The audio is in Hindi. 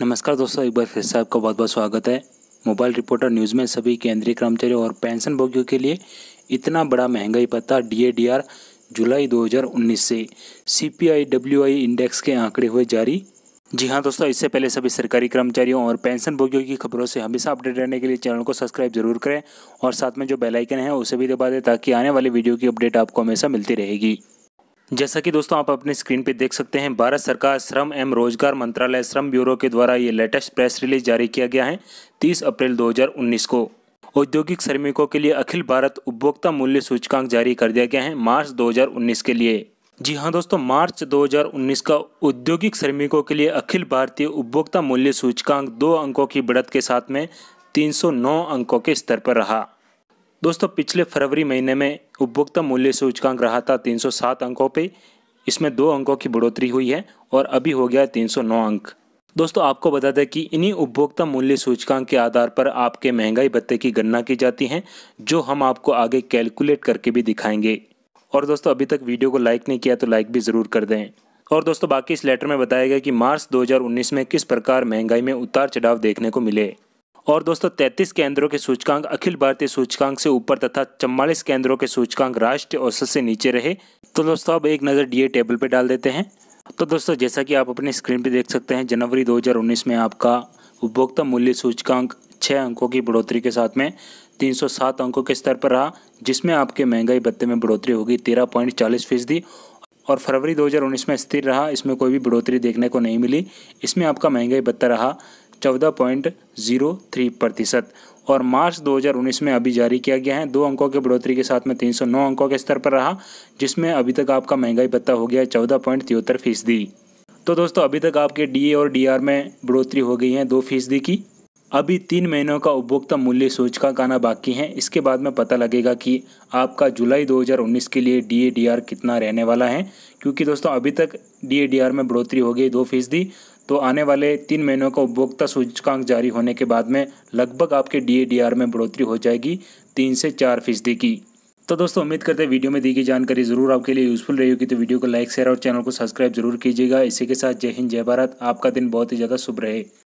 नमस्कार दोस्तों एक बार फिर से आपका बहुत बहुत स्वागत है मोबाइल रिपोर्टर न्यूज़ में सभी केंद्रीय कर्मचारियों और पेंशन भोगियों के लिए इतना बड़ा महंगाई पता डीएडीआर जुलाई 2019 से सीपीआईडब्ल्यूआई इंडेक्स के आंकड़े हुए जारी जी हाँ दोस्तों इससे पहले सभी सरकारी कर्मचारियों और पेंशन भोगियों की खबरों से हमेशा अपडेट रहने के लिए चैनल को सब्सक्राइब जरूर करें और साथ में जो बेलाइकन है उसे भी दबा दें ताकि आने वाली वीडियो की अपडेट आपको हमेशा मिलती रहेगी जैसा कि दोस्तों आप अपने स्क्रीन पे देख सकते हैं भारत सरकार श्रम एवं रोजगार मंत्रालय श्रम ब्यूरो के द्वारा ये लेटेस्ट प्रेस रिलीज जारी किया गया है 30 अप्रैल 2019 को औद्योगिक श्रमिकों के लिए अखिल भारत उपभोक्ता मूल्य सूचकांक जारी कर दिया गया है मार्च 2019 के लिए जी हाँ दोस्तों मार्च 2019 का औद्योगिक श्रमिकों के लिए अखिल भारतीय उपभोक्ता मूल्य सूचकांक दो अंकों की बढ़त के साथ में तीन अंकों के स्तर पर रहा दोस्तों पिछले फरवरी महीने में उपभोक्ता मूल्य सूचकांक रहा था 307 अंकों पे इसमें दो अंकों की बढ़ोतरी हुई है और अभी हो गया 309 अंक दोस्तों आपको बता दें कि इन्हीं उपभोक्ता मूल्य सूचकांक के आधार पर आपके महंगाई भत्ते की गणना की जाती है जो हम आपको आगे कैलकुलेट करके भी दिखाएंगे और दोस्तों अभी तक वीडियो को लाइक नहीं किया तो लाइक भी ज़रूर कर दें और दोस्तों बाकी इस लेटर में बताया गया कि मार्च 2019 में किस प्रकार महंगाई में उतार चढ़ाव देखने को मिले और दोस्तों तैंतीस केंद्रों के सूचकांक अखिल भारतीय सूचकांक से ऊपर तथा चम्बालीस केंद्रों के सूचकांक राष्ट्रीय औसत से नीचे रहे तो दोस्तों अब एक नज़र डीए टेबल पर डाल देते हैं तो दोस्तों जैसा कि आप अपनी स्क्रीन पर देख सकते हैं जनवरी दो में आपका उपभोक्ता मूल्य सूचकांक छः अंकों की बढ़ोतरी के साथ में 307 अंकों के स्तर पर रहा जिसमें आपके महंगाई भत्ते में बढ़ोतरी होगी 13.40 फीसदी और फरवरी 2019 में स्थिर रहा इसमें कोई भी बढ़ोतरी देखने को नहीं मिली इसमें आपका महंगाई भत्ता रहा चौदह पॉइंट जीरो थ्री प्रतिशत और मार्च 2019 में अभी जारी किया गया है दो अंकों के बढ़ोतरी के साथ में 309 अंकों के स्तर पर रहा जिसमें अभी तक आपका महंगाई भत्ता हो गया है चौदह पॉइंट तिहत्तर फीसदी तो दोस्तों अभी तक आपके डीए और डीआर में बढ़ोतरी हो गई है दो फीसदी की अभी तीन महीनों का उपभोक्ता मूल्य सूचकांक आना बाकी है इसके बाद में पता लगेगा कि आपका जुलाई 2019 के लिए डी कितना रहने वाला है क्योंकि दोस्तों अभी तक डी में बढ़ोतरी हो गई दो फीसदी तो आने वाले तीन महीनों का उपभोक्ता सूचकांक जारी होने के बाद में लगभग आपके डी में बढ़ोतरी हो जाएगी तीन से चार फीसदी की तो दोस्तों उम्मीद करते हैं वीडियो में दी गई जानकारी जरूर आपके लिए यूजफुल रही होगी तो वीडियो को लाइक शेयर और चैनल को सब्सक्राइब जरूर कीजिएगा इसी के साथ जय हिंद जय भारत आपका दिन बहुत ही ज़्यादा शुभ रहे